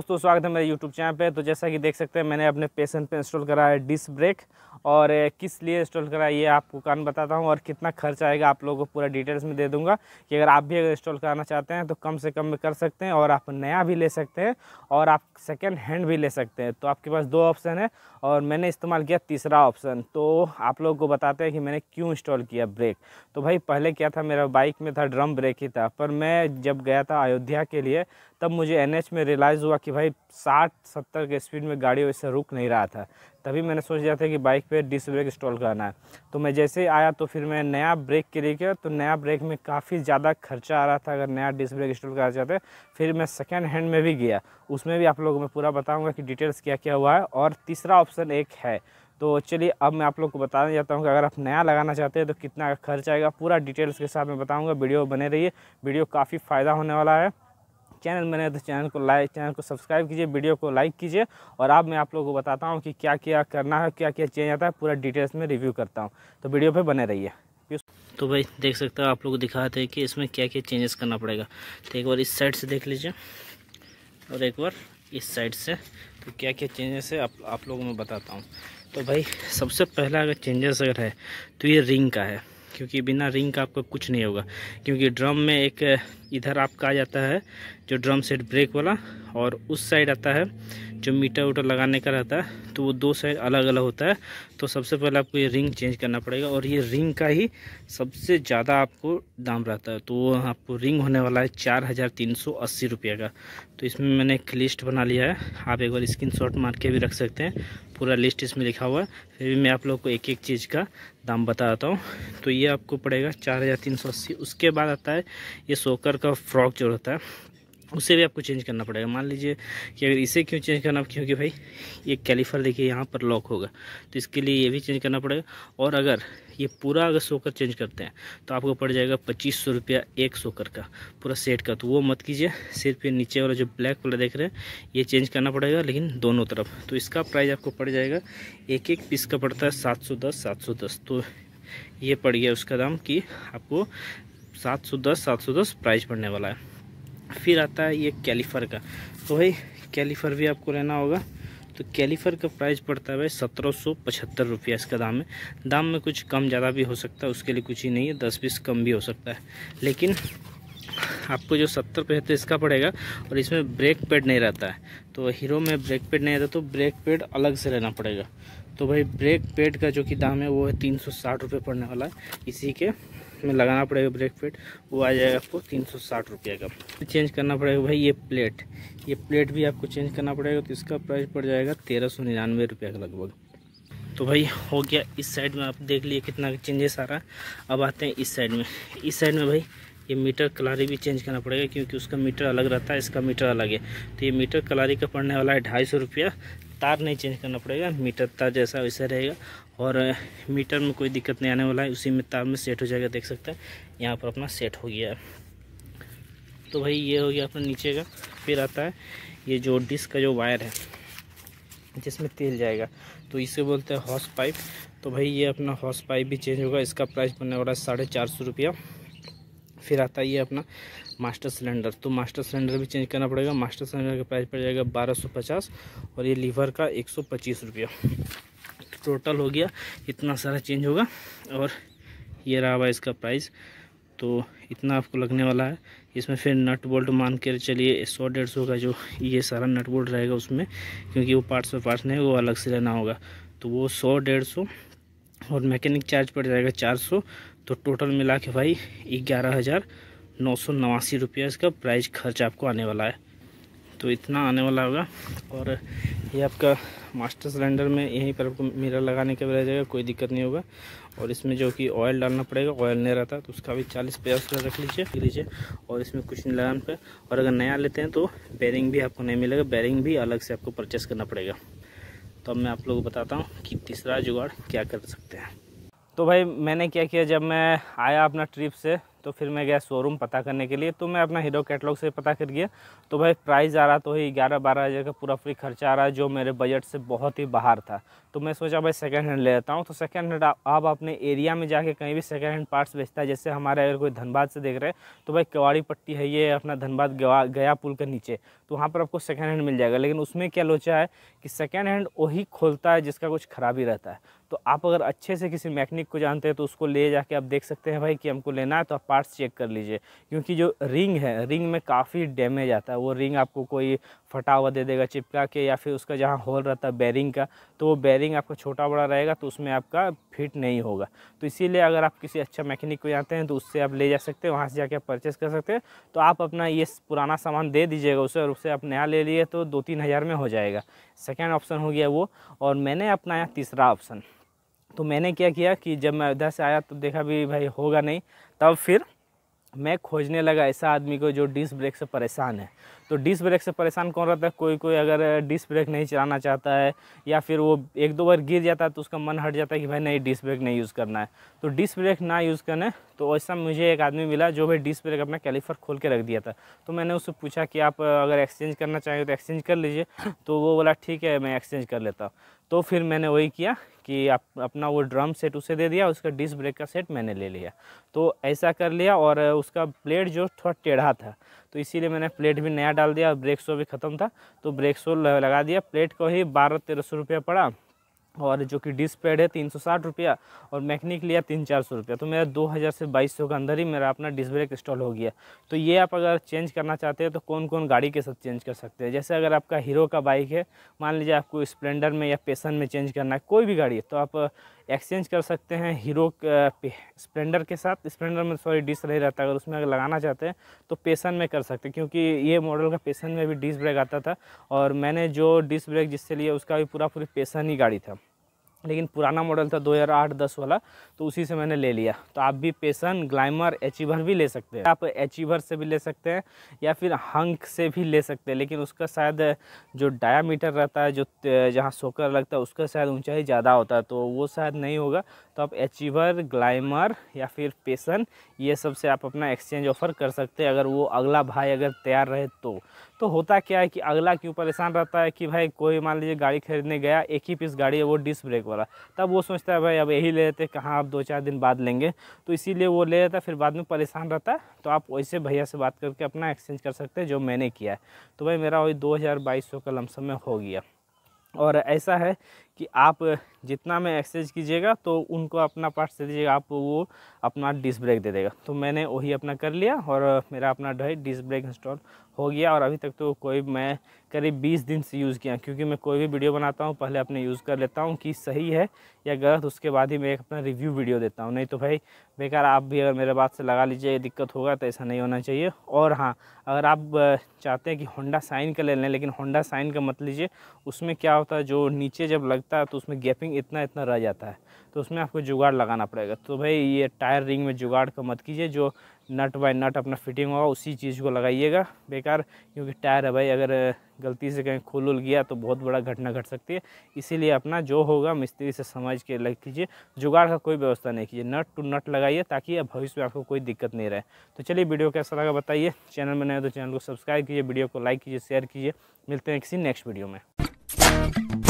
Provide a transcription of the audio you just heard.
दोस्तों स्वागत है मेरे यूट्यूब चैनल पे तो जैसा कि देख सकते हैं मैंने अपने पेशेंट पे इंस्टॉल करा है डिस्क ब्रेक और किस लिए इंस्टॉल करा ये आपको कारण बताता हूँ और कितना खर्च आएगा आप लोगों को पूरा डिटेल्स में दे दूँगा कि अगर आप भी अगर इंस्टॉल कराना चाहते हैं तो कम से कम में कर सकते हैं और आप नया भी ले सकते हैं और आप सेकेंड हैंड भी ले सकते हैं तो आपके पास दो ऑप्शन है और मैंने इस्तेमाल किया तीसरा ऑप्शन तो आप लोगों को बताते हैं कि मैंने क्यों इंस्टॉल किया ब्रेक तो भाई पहले क्या था मेरा बाइक में था ड्रम ब्रेक ही था पर मैं जब गया था अयोध्या के लिए तब मुझे एन में रियलाइज़ हुआ कि भाई साठ सत्तर के स्पीड में गाड़ी वैसे रुक नहीं रहा था तभी मैंने सोच दिया था कि बाइक पे डिस्क ब्रेक इंस्टॉल कराना है तो मैं जैसे ही आया तो फिर मैं नया ब्रेक के लिए किया तो नया ब्रेक में काफ़ी ज़्यादा खर्चा आ रहा था अगर नया डिस्क ब्रेक इंस्टॉल कराना चाहते फिर मैं सेकेंड हैंड में भी गया उसमें भी आप लोगों को मैं पूरा बताऊँगा कि डिटेल्स क्या क्या हुआ है और तीसरा ऑप्शन एक है तो चलिए अब मैं आप लोग को बताना चाहता हूँ कि अगर आप नया लगाना चाहते हैं तो कितना खर्च आएगा पूरा डिटेल्स के साथ मैं बताऊँगा वीडियो बने रहिए वीडियो काफ़ी फ़ायदा होने वाला है चैनल में नए तो चैनल को लाइक चैनल को सब्सक्राइब कीजिए वीडियो को लाइक कीजिए और अब मैं आप लोगों को बताता हूँ कि क्या क्या करना है क्या क्या चेंज आता है पूरा डिटेल्स में रिव्यू करता हूँ तो वीडियो पर बने रहिए तो भाई देख सकते हो आप लोग दिखाते हैं कि इसमें क्या क्या चेंजेस करना पड़ेगा तो एक बार इस साइड से देख लीजिए और एक बार इस साइड से तो क्या क्या चेंजेस है आप आप लोगों में बताता हूँ तो भाई सबसे पहला अगर चेंजेस अगर है तो ये रिंग का है क्योंकि बिना रिंग का आपका कुछ नहीं होगा क्योंकि ड्रम में एक इधर आपका आ जाता है जो ड्रम सेट ब्रेक वाला और उस साइड आता है जो मीटर उटर लगाने का रहता है तो वो दो साइड अलग अलग होता है तो सबसे पहले आपको ये रिंग चेंज करना पड़ेगा और ये रिंग का ही सबसे ज़्यादा आपको दाम रहता है तो वो आपको रिंग होने वाला है चार हज़ार तीन सौ अस्सी रुपये का तो इसमें मैंने एक लिस्ट बना लिया है आप एक बार स्क्रीन शॉट मार के भी रख सकते हैं पूरा लिस्ट इसमें लिखा हुआ है फिर भी मैं आप लोग को एक एक चीज़ का दाम बता देता हूँ तो ये आपको पड़ेगा चार हज़ार तीन सौ अस्सी उसके बाद आता है ये सोकर का फ्रॉक जो रहता है उसे भी आपको चेंज करना पड़ेगा मान लीजिए कि अगर इसे क्यों चेंज करना क्योंकि भाई ये कैलिफर देखिए यहाँ पर लॉक होगा तो इसके लिए ये भी चेंज करना पड़ेगा और अगर ये पूरा अगर सोकर चेंज करते हैं तो आपको पड़ जाएगा पच्चीस सौ रुपया एक सोकर का पूरा सेट का तो वो मत कीजिए सिर्फ ये नीचे वाला जो ब्लैक वाला देख रहे हैं ये चेंज करना पड़ेगा लेकिन दोनों तरफ तो इसका प्राइस आपको पड़ जाएगा एक एक पीस का पड़ता है सात सौ दस सात सौ दस तो ये पड़ गया उसका दाम कि आपको सात सौ दस सात सौ दस प्राइस पड़ने वाला है फिर आता है ये कैलीफर का तो भाई कैलीफर भी आपको रहना होगा तो कैलीफर का प्राइस पड़ता है भाई सत्रह सौ पचहत्तर रुपया इसका दाम है दाम में कुछ कम ज़्यादा भी हो सकता है उसके लिए कुछ ही नहीं है दस बीस कम भी हो सकता है लेकिन आपको जो सत्तर पचहत्तर इसका पड़ेगा और इसमें ब्रेक पैड नहीं रहता है तो हीरो में ब्रेक पैड नहीं रहता तो ब्रेक पैड अलग से लेना पड़ेगा तो भाई ब्रेक पैड का जो कि दाम है वो है तीन सौ साठ रुपये पड़ने वाला है इसी के इसमें लगाना पड़ेगा ब्रेक फिट वो आ जाएगा आपको तीन सौ साठ रुपये का चेंज तो करना पड़ेगा भाई ये प्लेट ये प्लेट भी आपको चेंज करना पड़ेगा तो इसका प्राइस पड़ जाएगा तेरह सौ निन्यानवे रुपये का लगभग तो भाई हो गया इस साइड में आप देख लिए कितना चेंजेस आ रहा है अब आते हैं इस साइड में इस साइड में भाई ये मीटर कलारी भी चेंज करना पड़ेगा क्योंकि उसका मीटर अलग रहता है इसका मीटर अलग है तो ये मीटर कलारी का पड़ने वाला है ढाई सौ रुपया तार नहीं चेंज करना पड़ेगा मीटर तार जैसा वैसा रहेगा और मीटर में कोई दिक्कत नहीं आने वाला है उसी में तार में सेट हो जाएगा देख सकते हैं यहाँ पर अपना सेट हो गया है तो भाई ये हो गया अपना नीचे का फिर आता है ये जो डिस्क का जो वायर है जिसमें तेल जाएगा तो इसे बोलते हैं हॉर्स पाइप तो भाई ये अपना हॉर्स पाइप भी चेंज होगा इसका प्राइस बनने वाला है साढ़े चार सौ रुपया फिर आता है ये अपना मास्टर सिलेंडर तो मास्टर सिलेंडर भी चेंज करना पड़ेगा मास्टर सिलेंडर का प्राइस पड़ जाएगा बारह सौ पचास और ये लीवर का एक सौ पच्चीस रुपया टोटल हो गया इतना सारा चेंज होगा और ये रहा हुआ इसका प्राइस तो इतना आपको लगने वाला है इसमें फिर नट बोल्ट मान कर चलिए सौ डेढ़ सौ का जो ये सारा नट बोल्ट रहेगा उसमें क्योंकि वो पार्ट्स में पार्ट्स नहीं वो अलग से लेना होगा तो वो सौ डेढ़ सौ और मैकेनिक चार्ज पड़ जाएगा चार सौ तो टोटल मिला के भाई ग्यारह हज़ार नौ सौ नवासी रुपया इसका प्राइस खर्च आपको आने वाला है तो इतना आने वाला होगा और ये आपका मास्टर सिलेंडर में यहीं पर आपको मिरर लगाने के रह जाएगा कोई दिक्कत नहीं होगा और इसमें जो कि ऑयल डालना पड़ेगा ऑयल नहीं रहता तो उसका भी चालीस पचास रुपये रख लीजिए लीजिए और इसमें कुछ नहीं लगाने पर और अगर नया लेते हैं तो बैरिंग भी आपको नहीं मिलेगा बैरिंग भी अलग से आपको परचेस करना पड़ेगा तो अब मैं आप लोगों को बताता हूँ कि तीसरा जुगाड़ क्या कर सकते हैं तो भाई मैंने क्या किया जब मैं आया अपना ट्रिप से तो फिर मैं गया शोरूम पता करने के लिए तो मैं अपना हीरो कैटलॉग से पता कर गया तो भाई प्राइस आ रहा तो ही ग्यारह बारह हज़ार का पूरा फ्री खर्चा आ रहा जो मेरे बजट से बहुत ही बाहर था तो मैं सोचा भाई सेकेंड हैंड ले लेता हूँ तो सेकेंड हैंड आप अपने एरिया में जाके कहीं भी सेकेंड हैंड पार्ट्स बेचता है जैसे हमारे अगर कोई धनबाद से देख रहे हैं तो भाई कवाड़ी पट्टी है ये अपना धनबाद गया पुल के नीचे तो वहाँ पर आपको सेकेंड हैंड मिल जाएगा लेकिन उसमें क्या लोचा है कि सेकेंड हैंड वही खोलता है जिसका कुछ खराबी रहता है तो आप अगर अच्छे से किसी मैकेनिक को जानते हैं तो उसको ले जाके आप देख सकते हैं भाई कि हमको लेना है तो आप पार्ट्स चेक कर लीजिए क्योंकि जो रिंग है रिंग में काफ़ी डैमेज आता है वो रिंग आपको कोई फटा हुआ दे देगा चिपका के या फिर उसका जहाँ होल रहता है बैरिंग का तो वो बैरिंग आपका छोटा बड़ा रहेगा तो उसमें आपका फिट नहीं होगा तो इसीलिए अगर आप किसी अच्छा मैकेनिक को जाते हैं तो उससे आप ले जा सकते हैं वहाँ से जाके आप परचेस कर सकते हैं तो आप अपना ये पुराना सामान दे दीजिएगा उसे और उसे आप नया ले लिए तो दो तीन हज़ार में हो जाएगा सेकेंड ऑप्शन हो गया वो और मैंने अपनाया तीसरा ऑप्शन तो मैंने क्या किया कि जब मैं अयोध्या से आया तो देखा भी भाई होगा नहीं तब फिर मैं खोजने लगा ऐसा आदमी को जो डिस्क ब्रेक से परेशान है तो डिस्क ब्रेक से परेशान कौन रहता है कोई कोई अगर डिस्क ब्रेक नहीं चलाना चाहता है या फिर वो एक दो बार गिर जाता है तो उसका मन हट जाता है कि भाई नहीं डिस्क ब्रेक नहीं यूज़ करना है तो डिस्क ब्रेक ना यूज़ करना तो ऐसा मुझे एक आदमी मिला जो भाई डिस्क ब्रेक अपना कैलीफर खोल के रख दिया था तो मैंने उससे पूछा कि आप अगर एक्सचेंज करना चाहेंगे तो एक्सचेंज कर लीजिए तो वो बोला ठीक है मैं एक्सचेंज कर लेता हूँ तो फिर मैंने वही किया कि आप अपना वो ड्रम सेट उसे दे दिया उसका डिस्क ब्रेक का सेट मैंने ले लिया तो ऐसा कर लिया और उसका प्लेट जो थोड़ा टेढ़ा था तो इसीलिए मैंने प्लेट भी नया डाल दिया और ब्रेक शो भी ख़त्म था तो ब्रेक शो लगा दिया प्लेट को ही बारह तेरह सौ रुपया पड़ा और जो कि डिस्क पैड है तीन सौ साठ रुपया और मैकेनिक लिया तीन चार सौ रुपया तो मेरा दो हज़ार से बाईस सौ के अंदर ही मेरा अपना डिस्क ब्रेक इंस्टॉल हो गया तो ये आप अगर चेंज करना चाहते हैं तो कौन कौन गाड़ी के साथ चेंज कर सकते हैं जैसे अगर आपका हीरो का बाइक है मान लीजिए आपको स्प्लेंडर में या पेसन में चेंज करना है कोई भी गाड़ी है तो आप एक्सचेंज uh, कर सकते हैं हीरो स्प्लेंडर uh, के साथ स्प्लेंडर में सॉरी डिस्क नहीं रहता अगर उसमें अगर लगाना चाहते हैं तो पेसन में कर सकते हैं क्योंकि ये मॉडल का पेसन में भी डिस्क ब्रेक आता था और मैंने जो डिस्क ब्रेक जिससे लिया उसका भी पूरा पूरी पेसन ही गाड़ी था लेकिन पुराना मॉडल था 2008-10 वाला तो उसी से मैंने ले लिया तो आप भी पेशन ग्लाइमर एचीवर भी ले सकते हैं आप एचीवर से भी ले सकते हैं या फिर हंक से भी ले सकते हैं लेकिन उसका शायद जो डायामीटर रहता है जो जहाँ सोकर लगता है उसका शायद ऊंचाई ज़्यादा होता है तो वो शायद नहीं होगा तो आप एचीवर ग्लाइमर या फिर पेशन ये सब से आप अपना एक्सचेंज ऑफ़र कर सकते हैं अगर वो अगला भाई अगर तैयार रहे तो तो होता क्या है कि अगला क्यों परेशान रहता है कि भाई कोई मान लीजिए गाड़ी खरीदने गया एक ही पीस गाड़ी है वो डिस्क ब्रेक वाला तब वो सोचता है भाई अब यही ले लेते कहाँ आप दो चार दिन बाद लेंगे तो इसीलिए वो ले लेता फिर बाद में परेशान रहता है तो आप वैसे भैया से बात करके अपना एक्सचेंज कर सकते हैं जो मैंने किया है तो भाई मेरा वही दो हज़ार बाईस सौ का लमसम में हो गया और ऐसा है कि आप जितना में एक्सचेंज कीजिएगा तो उनको अपना पार्ट से दीजिएगा आप वो अपना डिस्क ब्रेक दे देगा तो मैंने वही अपना कर लिया और मेरा अपना ढाई डिस्क ब्रेक इंस्टॉल हो गया और अभी तक तो कोई मैं करीब 20 दिन से यूज़ किया क्योंकि मैं कोई भी वीडियो बनाता हूँ पहले अपने यूज़ कर लेता हूँ कि सही है या गलत उसके बाद ही मैं अपना रिव्यू वीडियो देता हूँ नहीं तो भाई बेकार आप भी अगर मेरे बात से लगा लीजिए दिक्कत होगा तो ऐसा नहीं होना चाहिए और हाँ अगर आप चाहते हैं कि होंडा साइन का ले लें लेकिन होंडा साइन का मत लीजिए उसमें क्या होता है जो नीचे जब लग लगता है तो उसमें गैपिंग इतना इतना रह जाता है तो उसमें आपको जुगाड़ लगाना पड़ेगा तो भाई ये टायर रिंग में जुगाड़ का मत कीजिए जो नट बाय नट अपना फिटिंग होगा उसी चीज़ को लगाइएगा बेकार क्योंकि टायर है भाई अगर गलती से कहीं खुल उल गया तो बहुत बड़ा घटना घट सकती है इसीलिए अपना जो होगा मिस्त्री से समझ के लग कीजिए जुगाड़ का कोई व्यवस्था नहीं कीजिए नट टू नट लगाइए ताकि अब भविष्य में आपको कोई दिक्कत नहीं रहे तो चलिए वीडियो कैसा लगा बताइए चैनल में नए तो चैनल को सब्सक्राइब कीजिए वीडियो को लाइक कीजिए शेयर कीजिए मिलते हैं किसी नेक्स्ट वीडियो में